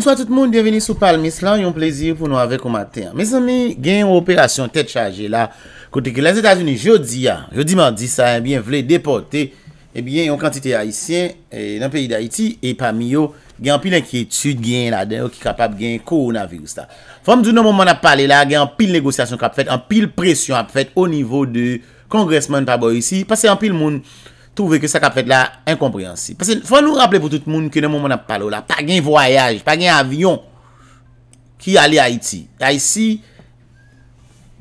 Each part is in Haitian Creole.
Bonsoit tout moun, bienveni sou Palmi, slan yon plezir pou nou avek ou maten. Mes ami, gen yon operasyon tet chaje la, kote ke las Etats-Unis, jodi ya, jodi man di sa, yon vle depote, yon kantite Haitien, yon peyi de Haiti, yon pami yo, gen apil enkyetude gen la den, yon ki kapab gen koronavi ou sta. Fom di nou moun man ap pale la, gen apil negosyasyon kap fet, apil presyon ap fet, o nivou de Kongresman tabo yisi, pase apil moun. Fon nou rappele pou tout moun ki nan moun moun ap pale ou la Pa gen voyaj, pa gen avyon Ki ale Haiti A ici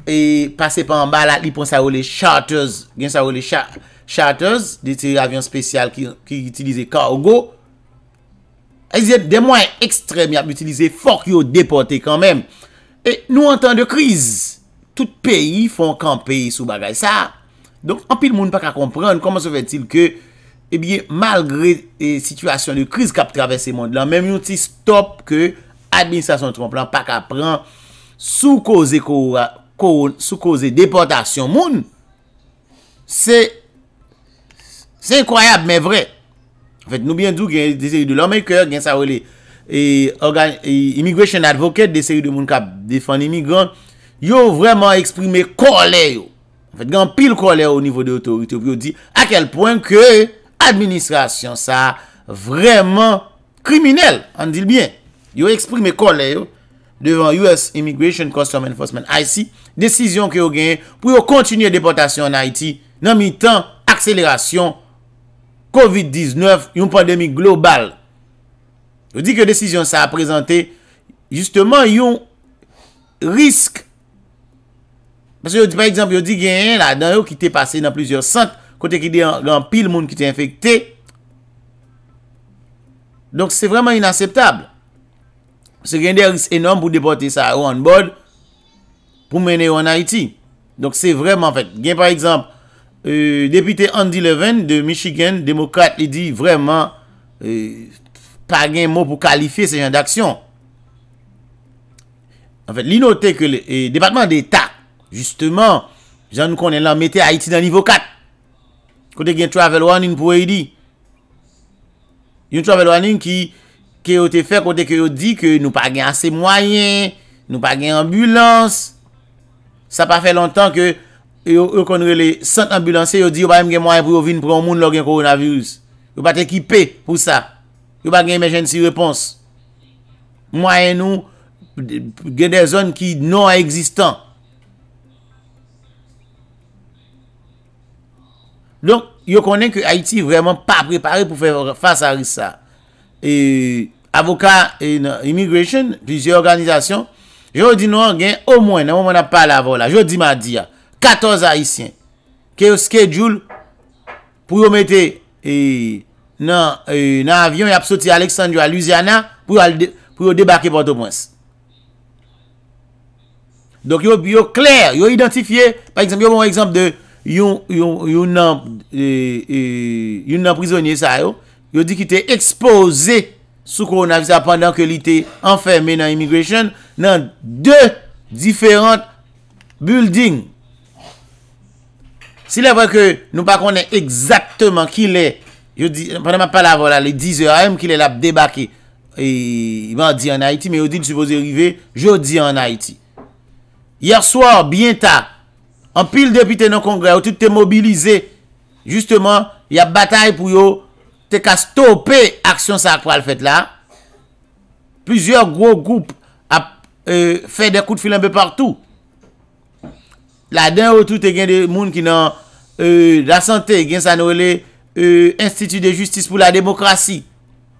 E pase pa an ba la li pon sa ou le charters Gen sa ou le charters De ti avyon spesyal ki itilize cargo E zet de mwen ekstrem yap itilize Fok yo depote kan men E nou an tan de kriz Tout peyi fon kan peyi sou bagay Sa a Don, anpil moun pa ka kompren, koman se fè til ke, e eh bie, malgre eh, situasyon de kriz kap travesse moun lan, mèm yon ti stop ke administrasyon tromp lan, pa ka pren, sou koze koron, sou koze deportasyon moun, se, se inkoyab mè vre, fèt nou bèndou gen deserye de lò, mèkè gen sa wè le immigration advocate deserye de moun kap defan imigran, yon vreman eksprime korle yo, Fète gen pil kolè ou nivou de otorite ou pou yo di a kel poin ke administrasyon sa vreman kriminel, an dil bien. Yo eksprime kolè yo devan US Immigration Customs Enforcement, IC, desisyon ke yo gen pou yo kontinye deportasyon an Haiti nan mi tan akselerasyon COVID-19, yon pandemi global. Yo di ke desisyon sa apresante justeman yon risk Par exemple, yon di gen yon la dan yon ki te pase nan plusieurs centres kote ki de yon pil moun ki te infekte Donk se vreman inaseptable Se gen deris enom pou depote sa ou an bod pou mene ou an Haiti Donk se vreman, gen par exemple euh, depite Andy Levin de Michigan demokrate li di vreman euh, pa gen moun pou kalife se gen d'aksyon Enfet, li note ke euh, Departement d'Etat Justement, jan nou konen lan mette Haiti dan nivou 4. Kote gen travel warning pou e di. Yon travel warning ki yo te fe kote ki yo di ke nou pa gen ase mwayen, nou pa gen ambulans. Sa pa fe lontan ke yo konen le sent ambulans yo di yo ba yon gen mwayen pou yo vin pou yon moun lor gen koronavirus. Yo ba te kipe pou sa. Yo ba gen emergency repons. Mwayen nou gen de zon ki non existant. Donk, yo konen ki Haiti vreman pa prepare pou fè face a ris sa. E, avokat e immigration, pizye organizasyon, yo di nou an gen, o mwen, nan mwen ap pale avon la, yo di ma di ya, 14 Haitien, ke yo schedule pou yo mette e, nan e, avyon yapsoti Alexandria, Louisiana, pou yo debake Port-au-Prince. Donk, yo klèr, yo identifiye, par exemple, yo bon exemple de, yon nan e, e, yon nan prizonye sa yo yo di ki te expose sou koronavisa pandan ke li te anferme nan immigration nan de diferant building si la vwe ke nou pa konen ekzaktman ki le yo di, panenman pa la vola le 10h m ki le la debake yon di an Haiti yo di ti vwe jodi an Haiti yerswar bien ta An pil depite nan kongre ou tout te mobilize Justement, ya batay pou yo Te ka stoppe aksyon sa akwal fet la Pizior gro goup a fe de kout filan be partou La den ou tout te gen de moun ki nan La sante gen sa nou ele euh, Institut de justice pou la demokrasi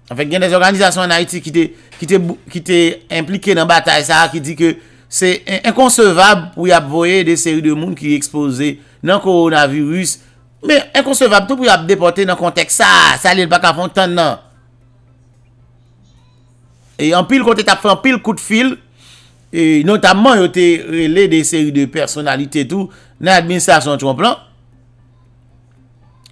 An fe gen de zorganizasyon an Haiti ki te Ki te implike nan batay sa akwi di ke Se inconsevab pou yap voye de seri de moun ki ekspose nan koronavirus. Men, inconsevab tou pou yap depote nan kontek sa, sa li l baka fontan nan. E an pil kontek ap fan pil kout fil. E notamman yo te rele de seri de personalite tou nan administrasyon ton plan.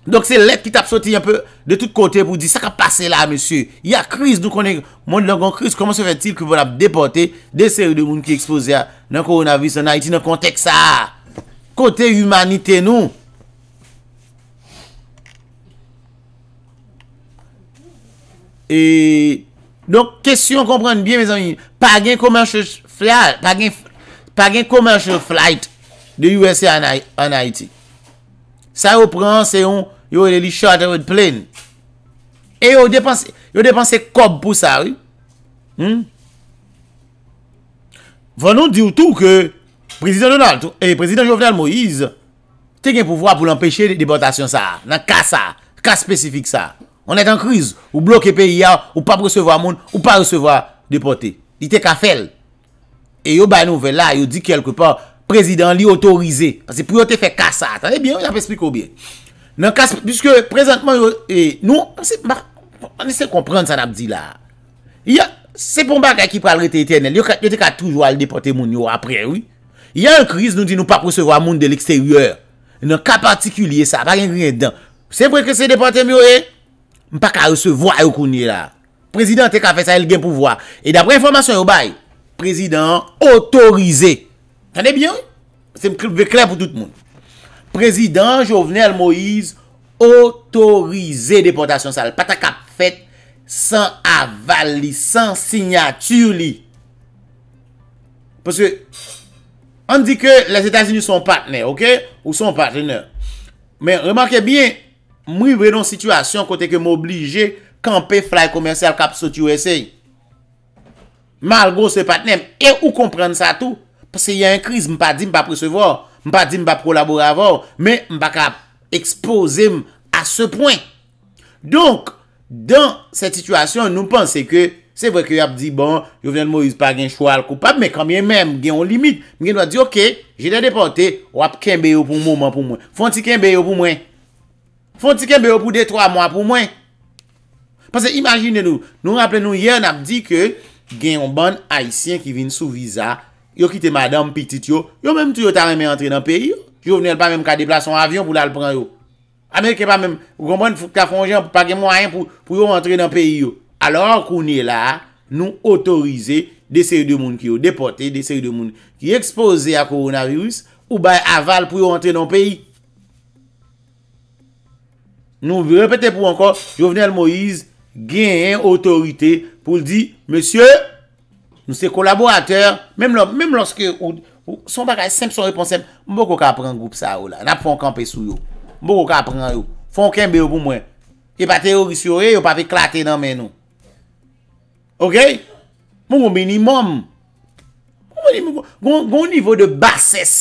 Donk se let ki tap soti anpe de tout kote pou di sa ka pase la, monsie. Ya kriz, nou konen, moun de langan kriz, koman se fè til ki vou la depote de seri de moun ki expose ya nan koronavis an Haiti nan kontek sa. Kote humanite nou. E... Donk, kesyon kompran biye, monsie. Pagin koman che flayt Pagin koman che flayt de USA an Haiti. Sa repran se yon Yo el e li chate ou e plen. E yo depanse kob pou sa. Vano di ou tou ke eh, Prezident Jovenel Moïse te gen pouvwa pou l'empeche depotasyon sa. Nan ka sa. Ka spesifik sa. On et en kriz. Ou bloke peyi ya. Ou pa presevo a moun. Ou pa presevo a depote. I te kafel. E yo bay nou ve la. Yo di kelko pa. Prezident li otorize. Pase pou yo te fe ka sa. Tane bien ou j ap espliko bien? Nan kas, biske prezentman yo, e, nou, an ese komprende san ap di la. Ya, sepon baka ki pral rete etenel, yo te ka toujwa al depote moun yo apre, oui. Ya an kriz nou di nou pa prosevo a moun de l'eksteryer. Nan ka partikulye sa, pa gen gen den. Sefwe ke se depote moun yo, eh, mpa ka resevo a yo konye la. Prezident te ka fese a el gen pouvoa. E dapre informasyon yo bay, prezident otorize. Tane bien, oui? Se m krepe tout moun. Prezident Jovenel Moïse Otorize depotasyon sal Pata kap fet San avali San signaturi Pase An di ke les Etats-Unis son patne Ou son patne Men remanke bien Mou i vredon situasyon kote ke m'oblige Kampi fly komersel kap soti ou ese Malgo se patne E ou komprende sa tou Pase yon kriz mpa di mpa presevor M pa di m pa prolabor avor, men m pa ka expose m a se poin. Donk, donk se titwasyon nou pense ke, se vwe ke yo ap di bon, yo venen mou yuz pa gen chou al koupap, men kamyen men, gen yon limit, men gen wad di ok, je de depante, wap ken beyo pou mou, mwen pou mwen, fon ti ken beyo pou mwen, fon ti ken beyo pou de 3 mwen pou mwen. Pase imagine nou, nou rappele nou, yon ap di ke, gen yon ban haisyen ki vin sou viza, mwen, yo kite madam pitit yo, yo menm tou yo ta remen entre nan peyi yo, yo venel pa menm ka deplas son avyon pou la l pran yo. Amerike pa menm, ou konmen fok ta fonjen, pa gen mwen an pou yo entre nan peyi yo. Alors konye la, nou otorize de seri de moun ki yo, depote de seri de moun, ki expose a koronavirus, ou bay aval pou yo entre nan peyi. Nou repete pou ankon, jo venel Moise, gen an otorite pou li di, Monsieur, Nou se kolaboratèr, mèm lòske ou son bagay, sem son reponsem, mbo koka apren goup sa ou la, nap fon kampe sou yo, mbo koka apren yo, fon ken be yo pou mwen, ki pa teorisy yo e, yo pa fe klate nan mè nou. Ok? Mbo minimum. Mbo minimum. Gon nivou de basès,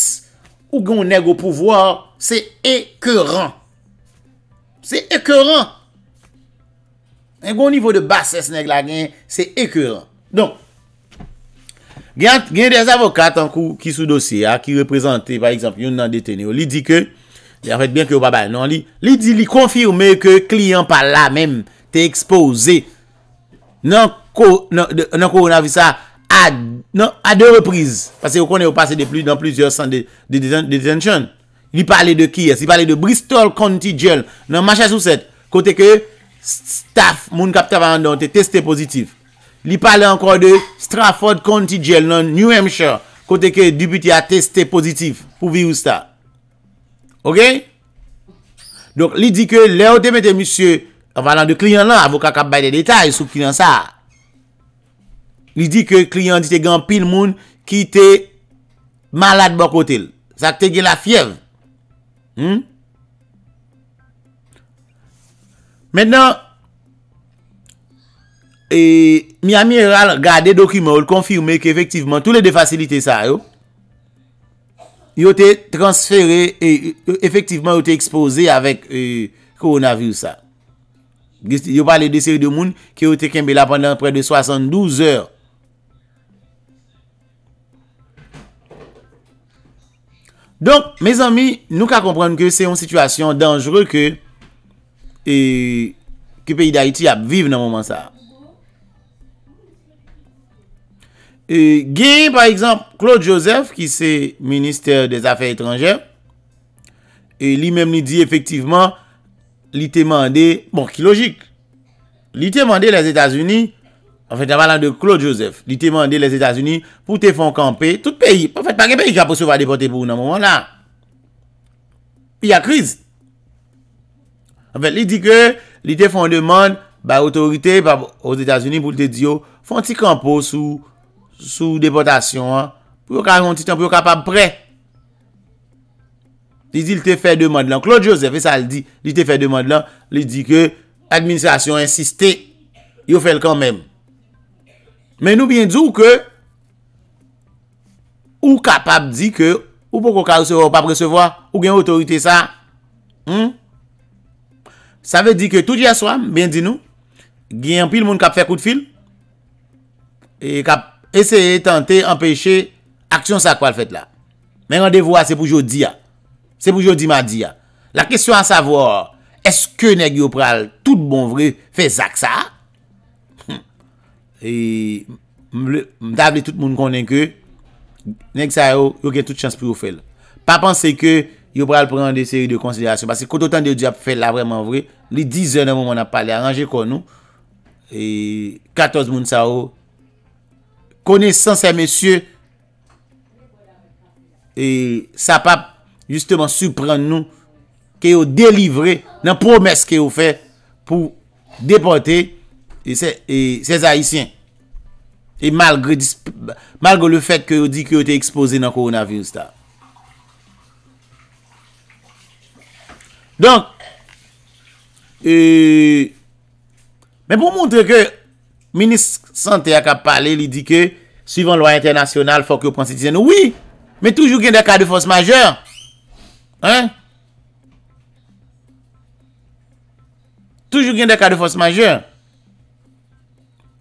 ou gon neg ou pouvoir, se ekèran. Se ekèran. Gon nivou de basès neg la gen, se ekèran. Donk, Gen yon des avokat an kou ki sou dosye a, ki reprezenté, par eksemp, yon nan detenyon, li di ke, en fèt bien ki yo baba nan li, li di li konfirme ke klien pa la menm te ekspose nan koronavisa a de repriz. Pase yo konen yo pase de plus nan plusieurs sens de detensyon. Li pale de kies, li pale de Bristol County Jail nan macha sou set, kote ke staff moun kapta vandon te teste pozitif. li pale anko de Stratford County Jail nan New Hampshire kote ke dubit ya testè pozitif pou vi ou sta. Ok? Donk li di ke le ou temete misye avalan de kliyan lan avoka kap bay de detay sou kliyan sa. Li di ke kliyan di te gen pil moun ki te malat bok otel. Sak te gen la fyev. Mèndan hmm? E mi a mi ral gade dokumen oul konfirme ke efektiveman tout le de fasilite sa yo yo te transfere e, efektiveman yo te expose avek koronavir e, sa yo pale de seri de moun ke yo te kembe la pandan pre de 72 or donk me zanmi nou ka kompran ke se yon situasyon dangere ke ki peyi da iti ap vive nan mouman sa Gye, par exemple, Claude Joseph, ki se minister des affaires étrangères, e, li mèm li di, efektiveman, li temande, bon, ki logik, li temande les Etats-Unis, en fait, en parlant de Claude Joseph, li temande les Etats-Unis pou te fon kampe tout peyi, pou fète pari peyi ki aposou va depote pou nou nan mouman la. Pi ya kriz. En fait, li di ke, li te fon demande, ba autorite, ba os Etats-Unis pou te di yo, oh, fon ti kampo sou... Sou depotasyon, an. Pou yo kap ap prè. Li di li te fè demande lan. Claude Joseph, e sa li di, li te fè demande lan, li di ke, administrasyon insistè, yo fèl kanmèm. Men nou bien di ou ke, ou kap ap di ke, ou pou kou ka recevo, ou pa presevo, ou gen otorite sa. Hmm? Sa ve di ke, tout ya swam, bien di nou, gen pil moun kap fè kout fil, e kap, Eseye tante empèche aksyon sa kwa l fèt la. Men randevwa se pou jodi ya. Se pou jodi ma di ya. La kèsyon a sa vòr, eske neg yo pral tout bon vre fè sak sa? E mdavle tout moun konen ke, neg sa yo, yo gen tout chans pou yo fè la. Pa panse ke yo pral pren an de seri de konsidasyon, basi koto tan de di ap fè la vreman vre, li dizen an moun ap pale a ranje kon nou, e katos moun sa yo, kone san se mesye e sa pap justeman supran nou ke yo delivre nan promes ke yo fe pou depote se zayisyen. E malgo le fet ke yo di ki yo te ekspose nan koronavi ou sta. Donk, e men pou montre ke Ministre Santé a ka pale, li di ke Suivant loi internasyonal, fok yo pransitizen Ouwi, me toujou gen de ka de fos majeur Toujou gen de ka de fos majeur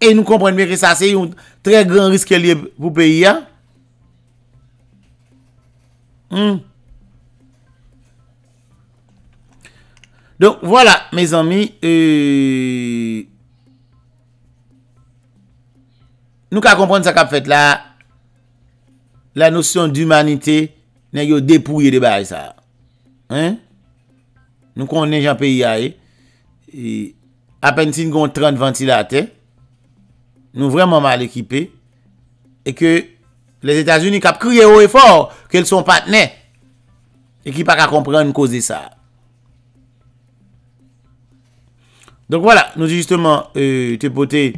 E nou kompren meri sa se yon Tre gran riske li pou peyi ya hmm. Donk, wala, me zami Eee... Euh, Nou ka kompren sa kap fet la la nosyon d'umanite nan yo depouye deba e sa. Nou konnen jan peyi a e, e apen sin kon 30 ventilate nou vreman mal ekipe e ke les Etats-Unis kap kriye ou efor ke l son patne e ki pa ka kompren kose de sa. Donk wala, nou jisteman euh, te potey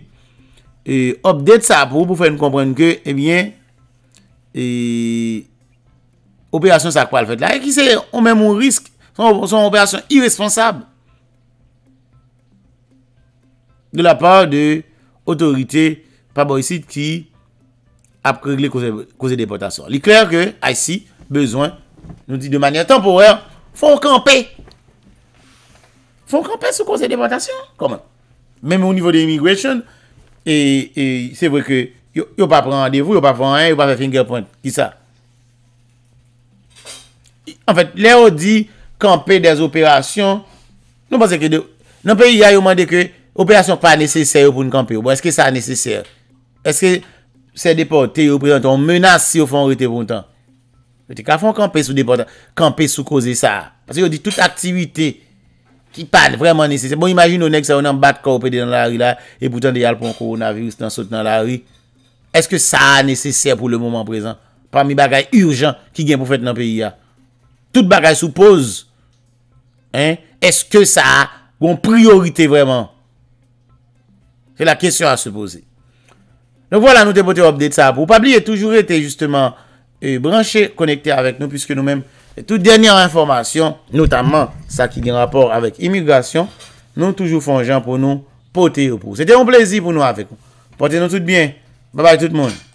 et update ça pour vous faire comprendre que eh bien et opération ça quoi le fait là et qui c'est on met mon risque son, opération irresponsable de la part de autorité pas ici qui a réglé cause des déportation il est clair que ici ah, besoin nous dit de manière temporaire faut camper faut camper sous cause déportation comment même au niveau de l'immigration. Et c'est vrai que yo pa prend rendez-vous, yo pa prend rien, yo pa fè finger point, ki sa. En fait, lè yo di kampe des opérations, nou pas c'est que de, nou pas y a yo mande que opérations pas nécessaire yo pou nou kampe yo. Bon, est-ce que ça a nécessaire? Est-ce que c'est déporté, yo prezente, on menace si yo fon rete bon temps? Meti, ka fon kampe sou déporté, kampe sou koze sa. Parce yo di tout activité... Ki pad vreman nese. Bon imagine ou nek sa ou nan bat korpe de nan la ri la. E poutan de yal pon koronavirus nan sot nan la ri. Eske sa a nese ser pou le mouman prezant. Parmi bagay urjan ki gen pou fèt nan peyi ya. Tout bagay sou pose. Hein. Eske sa a. Gon priorite vreman. Se la kesyon a se pose. Nou wala nou te poti obdete sa. Pou Pabli e toujou rete justement. E euh, branche konekte avèk nou. Piske nou mèm. Tout denyan informasyon, notaman sa ki di rapor avèk imigasyon, nou toujou fon jan pou nou pote ou pou. Se te moun plezi pou nou avèk. Pote nou tout bien. Bye bye tout moun.